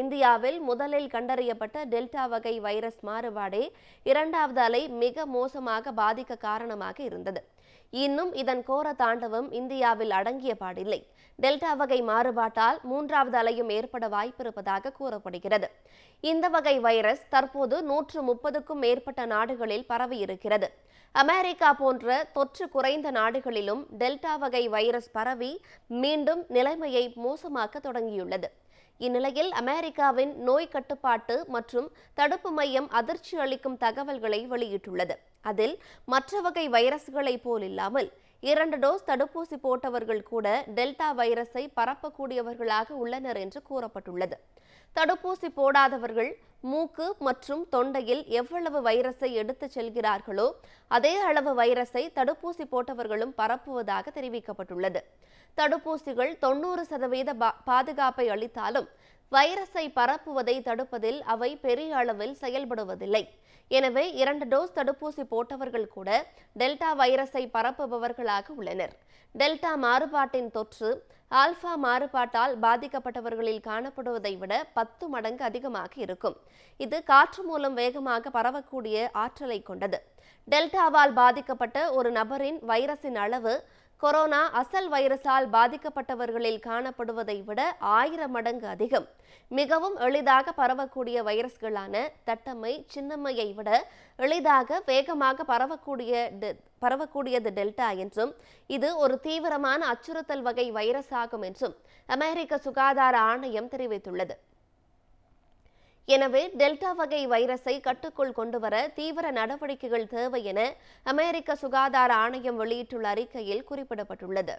இந்தியாவில் முதலில் கண்டறியப்பட்ட டெல்டா வகை வைரஸ் மாறுபாடே இரண்டாவது அலை மிக மோசமாக பாதிக்க காரணமாக இருந்தது இன்னும் இதன் கோர தாண்டவம் இந்தியாவில் அடங்கிய பாடில்லை டெல்டா வகை மாறுபாட்டால் மூன்றாவது அலையும் ஏற்பட வாய்ப்பிருப்பதாக கூறப்படுகிறது இந்த வகை வைரஸ் தற்போது நூற்று முப்பதுக்கும் மேற்பட்ட நாடுகளில் பரவி இருக்கிறது அமெரிக்கா போன்ற தொற்று குறைந்த நாடுகளிலும் டெல்டா வகை வைரஸ் பரவி மீண்டும் நிலைமையை மோசமாக்க தொடங்கியுள்ளது இந்நிலையில் அமெரிக்காவின் நோய் கட்டுப்பாட்டு மற்றும் தடுப்பு மையம் அதிர்ச்சி அளிக்கும் தகவல்களை வெளியிட்டுள்ளது அதில் மற்ற வகை வைரஸ்களைப் போலில்லாமல் இரண்டு டோஸ் தடுப்பூசி போட்டவர்கள் கூட டெல்டா வைரஸை பரப்பக்கூடியவர்களாக உள்ளனர் என்று கூறப்பட்டுள்ளது தடுப்பூசி போடாதவர்கள் மூக்கு மற்றும் தொண்டையில் எவ்வளவு வைரஸை எடுத்து செல்கிறார்களோ அதே அளவு வைரஸை தடுப்பூசி போட்டவர்களும் பரப்புவதாக தெரிவிக்கப்பட்டுள்ளது தடுப்பூசிகள் தொண்ணூறு சதவீத பாதுகாப்பை அளித்தாலும் வைரஸை பரப்புவதை தடுப்பதில் அவை பெரிய அளவில் செயல்படுவதில்லை எனவே இரண்டு டோஸ் தடுப்பூசி போட்டவர்கள் கூட டெல்டா வைரஸை பரப்புபவர்களாக உள்ளனர் டெல்டா மாறுபாட்டின் தொற்று ஆல்பா மாறுபாட்டால் பாதிக்கப்பட்டவர்களில் காணப்படுவதை விட பத்து மடங்கு அதிகமாக இருக்கும் இது காற்று மூலம் வேகமாக பரவக்கூடிய ஆற்றலை கொண்டது டெல்டாவால் பாதிக்கப்பட்ட ஒரு நபரின் வைரஸின் அளவு கொரோனா அசல் வைரஸால் பாதிக்கப்பட்டவர்களில் காணப்படுவதை விட ஆயிரம் மடங்கு அதிகம் மிகவும் எளிதாக பரவக்கூடிய வைரஸ்களான தட்டம்மை சின்னம்மையை விட எளிதாக வேகமாக பரவக்கூடிய பரவக்கூடியது டெல்டா என்றும் இது ஒரு தீவிரமான அச்சுறுத்தல் வகை வைரஸ் ஆகும் என்றும் அமெரிக்க சுகாதார ஆணையம் தெரிவித்துள்ளது எனவே டெல்டா வகை வைரஸை கட்டுக்குள் கொண்டுவர தீவிர நடவடிக்கைகள் தேவை என அமெரிக்க சுகாதார ஆணையம் வெளியிட்டுள்ள அறிக்கையில் குறிப்பிடப்பட்டுள்ளது